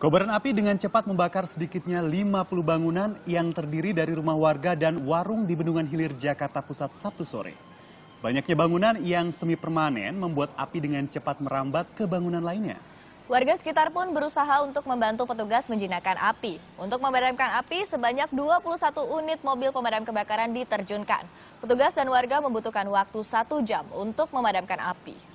Kobaran api dengan cepat membakar sedikitnya 50 bangunan yang terdiri dari rumah warga dan warung di Bendungan Hilir, Jakarta Pusat Sabtu sore. Banyaknya bangunan yang semi permanen membuat api dengan cepat merambat ke bangunan lainnya. Warga sekitar pun berusaha untuk membantu petugas menjinakkan api. Untuk memadamkan api, sebanyak 21 unit mobil pemadam kebakaran diterjunkan. Petugas dan warga membutuhkan waktu satu jam untuk memadamkan api.